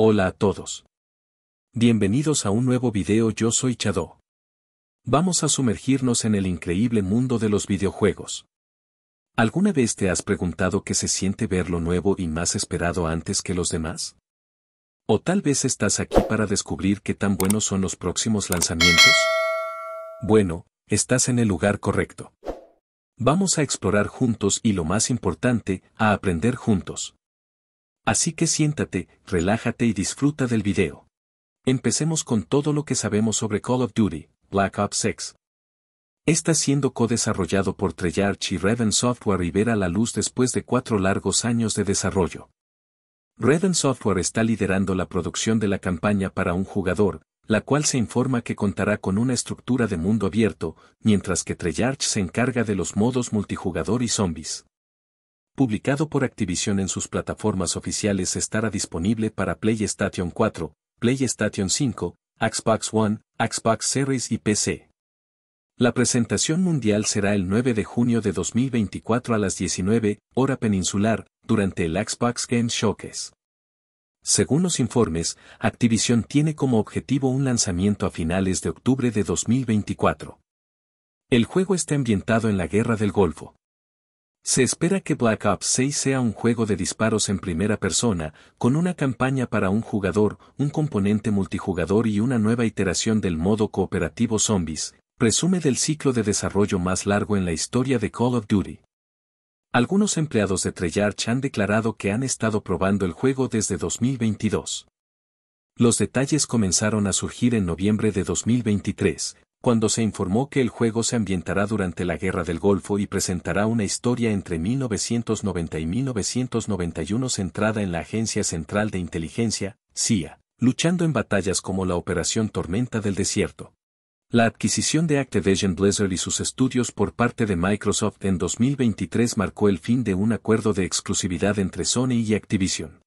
Hola a todos. Bienvenidos a un nuevo video yo soy Chado. Vamos a sumergirnos en el increíble mundo de los videojuegos. ¿Alguna vez te has preguntado qué se siente ver lo nuevo y más esperado antes que los demás? ¿O tal vez estás aquí para descubrir qué tan buenos son los próximos lanzamientos? Bueno, estás en el lugar correcto. Vamos a explorar juntos y lo más importante, a aprender juntos. Así que siéntate, relájate y disfruta del video. Empecemos con todo lo que sabemos sobre Call of Duty, Black Ops 6. Está siendo co-desarrollado por Treyarch y Reven Software y verá la luz después de cuatro largos años de desarrollo. Reven Software está liderando la producción de la campaña para un jugador, la cual se informa que contará con una estructura de mundo abierto, mientras que Treyarch se encarga de los modos multijugador y zombies publicado por Activision en sus plataformas oficiales estará disponible para PlayStation 4, PlayStation 5, Xbox One, Xbox Series y PC. La presentación mundial será el 9 de junio de 2024 a las 19, hora peninsular, durante el Xbox Game Showcase. Según los informes, Activision tiene como objetivo un lanzamiento a finales de octubre de 2024. El juego está ambientado en la Guerra del Golfo. Se espera que Black Ops 6 sea un juego de disparos en primera persona, con una campaña para un jugador, un componente multijugador y una nueva iteración del modo cooperativo zombies, presume del ciclo de desarrollo más largo en la historia de Call of Duty. Algunos empleados de Treyarch han declarado que han estado probando el juego desde 2022. Los detalles comenzaron a surgir en noviembre de 2023, cuando se informó que el juego se ambientará durante la Guerra del Golfo y presentará una historia entre 1990 y 1991 centrada en la Agencia Central de Inteligencia, CIA, luchando en batallas como la Operación Tormenta del Desierto. La adquisición de Activision Blizzard y sus estudios por parte de Microsoft en 2023 marcó el fin de un acuerdo de exclusividad entre Sony y Activision.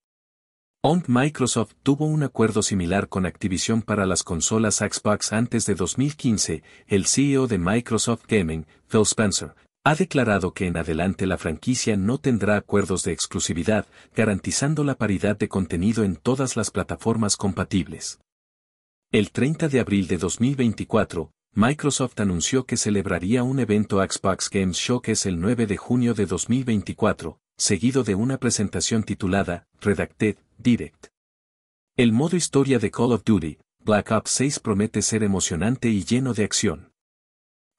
OMP Microsoft tuvo un acuerdo similar con Activision para las consolas Xbox antes de 2015. El CEO de Microsoft Gaming, Phil Spencer, ha declarado que en adelante la franquicia no tendrá acuerdos de exclusividad, garantizando la paridad de contenido en todas las plataformas compatibles. El 30 de abril de 2024, Microsoft anunció que celebraría un evento Xbox Games es el 9 de junio de 2024, seguido de una presentación titulada Redacted Direct. El modo historia de Call of Duty, Black Ops 6 promete ser emocionante y lleno de acción.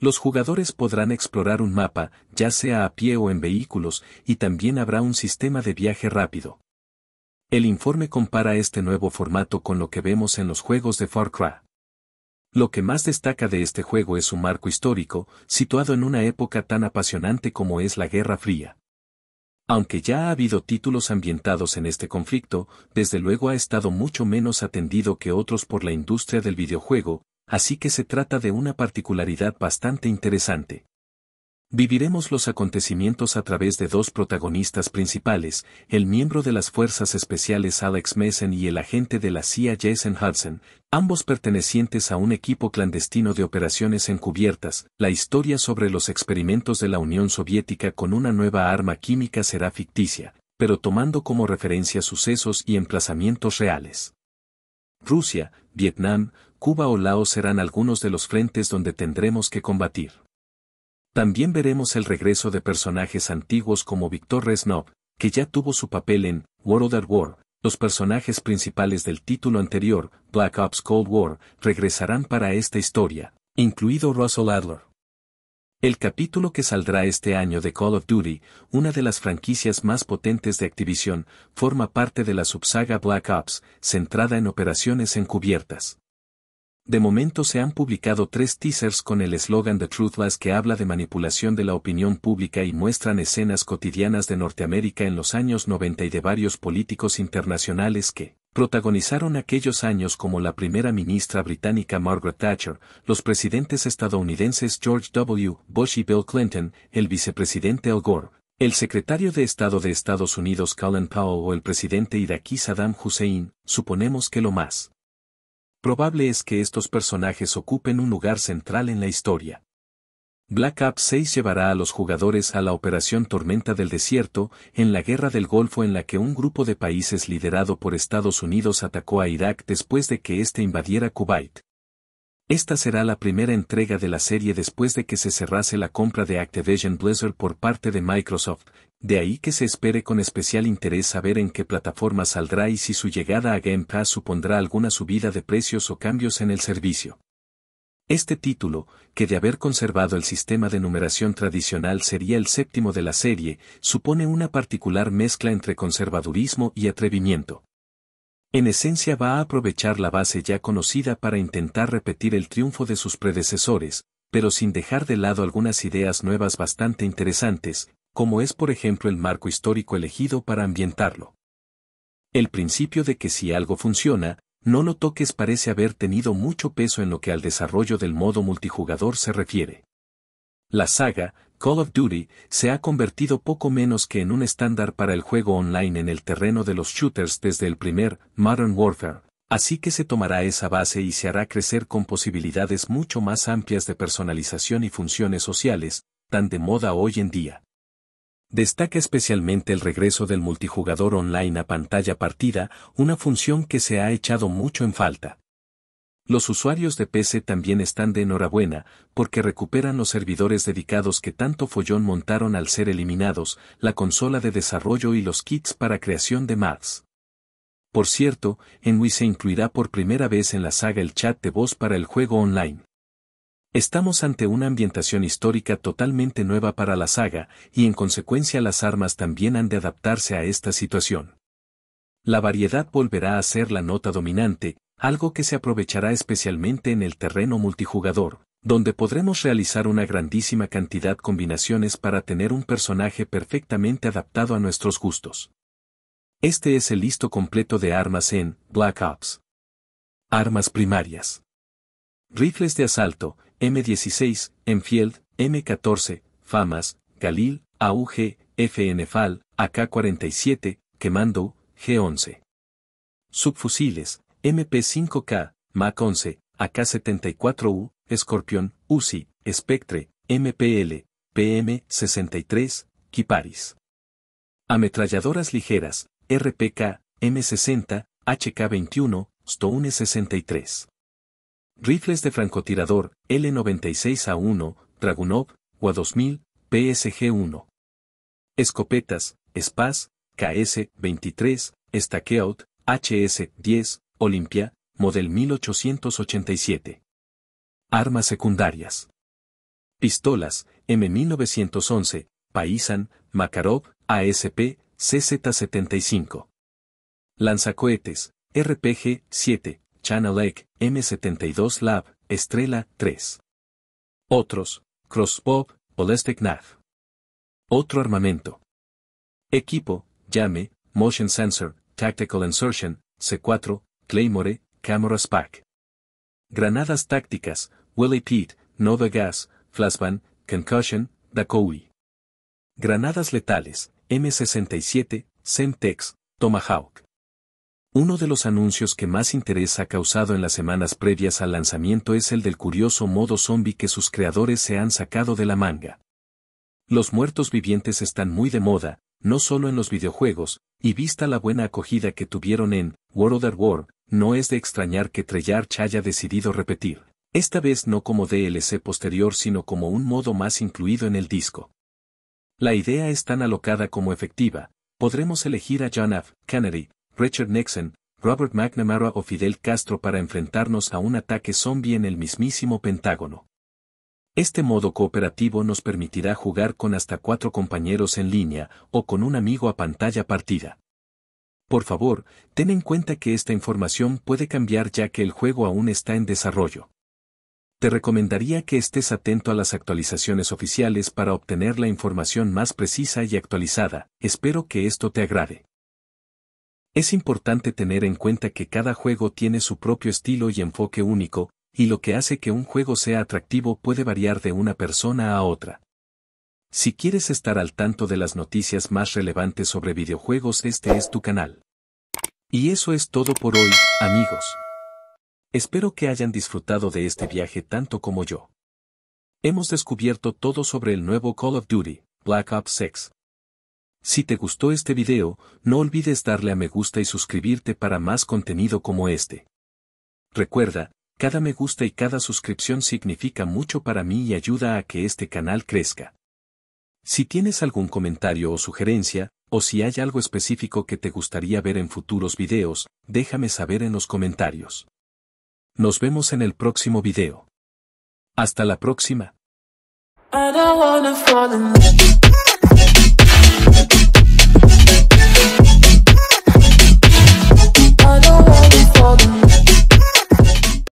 Los jugadores podrán explorar un mapa, ya sea a pie o en vehículos, y también habrá un sistema de viaje rápido. El informe compara este nuevo formato con lo que vemos en los juegos de Far Cry. Lo que más destaca de este juego es su marco histórico, situado en una época tan apasionante como es la Guerra Fría. Aunque ya ha habido títulos ambientados en este conflicto, desde luego ha estado mucho menos atendido que otros por la industria del videojuego, así que se trata de una particularidad bastante interesante. Viviremos los acontecimientos a través de dos protagonistas principales, el miembro de las Fuerzas Especiales Alex Mason y el agente de la CIA Jason Hudson, ambos pertenecientes a un equipo clandestino de operaciones encubiertas, la historia sobre los experimentos de la Unión Soviética con una nueva arma química será ficticia, pero tomando como referencia sucesos y emplazamientos reales. Rusia, Vietnam, Cuba o Laos serán algunos de los frentes donde tendremos que combatir. También veremos el regreso de personajes antiguos como Víctor Reznov, que ya tuvo su papel en World at War, los personajes principales del título anterior, Black Ops Cold War, regresarán para esta historia, incluido Russell Adler. El capítulo que saldrá este año de Call of Duty, una de las franquicias más potentes de Activision, forma parte de la subsaga Black Ops, centrada en operaciones encubiertas. De momento se han publicado tres teasers con el eslogan The Truthless que habla de manipulación de la opinión pública y muestran escenas cotidianas de Norteamérica en los años 90 y de varios políticos internacionales que, protagonizaron aquellos años como la primera ministra británica Margaret Thatcher, los presidentes estadounidenses George W. Bush y Bill Clinton, el vicepresidente Al Gore, el secretario de Estado de Estados Unidos Colin Powell o el presidente iraquí Saddam Hussein, suponemos que lo más probable es que estos personajes ocupen un lugar central en la historia. Black Ops 6 llevará a los jugadores a la Operación Tormenta del Desierto, en la Guerra del Golfo en la que un grupo de países liderado por Estados Unidos atacó a Irak después de que este invadiera Kuwait. Esta será la primera entrega de la serie después de que se cerrase la compra de Activision Blizzard por parte de Microsoft, de ahí que se espere con especial interés saber en qué plataforma saldrá y si su llegada a Game Pass supondrá alguna subida de precios o cambios en el servicio. Este título, que de haber conservado el sistema de numeración tradicional sería el séptimo de la serie, supone una particular mezcla entre conservadurismo y atrevimiento. En esencia va a aprovechar la base ya conocida para intentar repetir el triunfo de sus predecesores, pero sin dejar de lado algunas ideas nuevas bastante interesantes, como es por ejemplo el marco histórico elegido para ambientarlo. El principio de que si algo funciona, no lo toques parece haber tenido mucho peso en lo que al desarrollo del modo multijugador se refiere. La saga, Call of Duty se ha convertido poco menos que en un estándar para el juego online en el terreno de los shooters desde el primer Modern Warfare, así que se tomará esa base y se hará crecer con posibilidades mucho más amplias de personalización y funciones sociales, tan de moda hoy en día. Destaca especialmente el regreso del multijugador online a pantalla partida, una función que se ha echado mucho en falta. Los usuarios de PC también están de enhorabuena, porque recuperan los servidores dedicados que tanto follón montaron al ser eliminados, la consola de desarrollo y los kits para creación de maps. Por cierto, en Wii se incluirá por primera vez en la saga el chat de voz para el juego online. Estamos ante una ambientación histórica totalmente nueva para la saga, y en consecuencia las armas también han de adaptarse a esta situación. La variedad volverá a ser la nota dominante, algo que se aprovechará especialmente en el terreno multijugador, donde podremos realizar una grandísima cantidad de combinaciones para tener un personaje perfectamente adaptado a nuestros gustos. Este es el listo completo de armas en Black Ops. Armas primarias. Rifles de asalto, M16, Enfield, M14, FAMAS, Galil, AUG, FNFAL, AK-47, Quemando, G11. Subfusiles, MP5K, MAC 11, AK74U, Scorpion, UCI, Spectre, MPL, PM63, Kiparis. Ametralladoras ligeras, RPK, M60, HK21, Stone 63. Rifles de francotirador, L96A1, Dragunov, WA2000, PSG1. Escopetas, SPAS, KS-23, Stakeout, HS-10, Olimpia, Model 1887. Armas secundarias. Pistolas, M1911, Paisan, Makarov, ASP, CZ75. Lanzacohetes, RPG-7, Lake, M72 Lab, Estrela 3. Otros, Crossbow, Ballistic Nav. Otro armamento. Equipo, Llame, Motion Sensor, Tactical Insertion, C4, Claymore, Cameras pack. Granadas tácticas, Willy Pete, Nova Gas, Flashbang, Concussion, Dakowi, Granadas letales, M67, Semtex, Tomahawk. Uno de los anuncios que más interés ha causado en las semanas previas al lanzamiento es el del curioso modo zombie que sus creadores se han sacado de la manga. Los muertos vivientes están muy de moda, no solo en los videojuegos, y vista la buena acogida que tuvieron en World at War, no es de extrañar que Treyarch haya decidido repetir, esta vez no como DLC posterior sino como un modo más incluido en el disco. La idea es tan alocada como efectiva, podremos elegir a John F. Kennedy, Richard Nixon, Robert McNamara o Fidel Castro para enfrentarnos a un ataque zombie en el mismísimo Pentágono. Este modo cooperativo nos permitirá jugar con hasta cuatro compañeros en línea o con un amigo a pantalla partida. Por favor, ten en cuenta que esta información puede cambiar ya que el juego aún está en desarrollo. Te recomendaría que estés atento a las actualizaciones oficiales para obtener la información más precisa y actualizada, espero que esto te agrade. Es importante tener en cuenta que cada juego tiene su propio estilo y enfoque único, y lo que hace que un juego sea atractivo puede variar de una persona a otra. Si quieres estar al tanto de las noticias más relevantes sobre videojuegos, este es tu canal. Y eso es todo por hoy, amigos. Espero que hayan disfrutado de este viaje tanto como yo. Hemos descubierto todo sobre el nuevo Call of Duty, Black Ops 6. Si te gustó este video, no olvides darle a me gusta y suscribirte para más contenido como este. Recuerda, cada me gusta y cada suscripción significa mucho para mí y ayuda a que este canal crezca. Si tienes algún comentario o sugerencia, o si hay algo específico que te gustaría ver en futuros videos, déjame saber en los comentarios. Nos vemos en el próximo video. Hasta la próxima.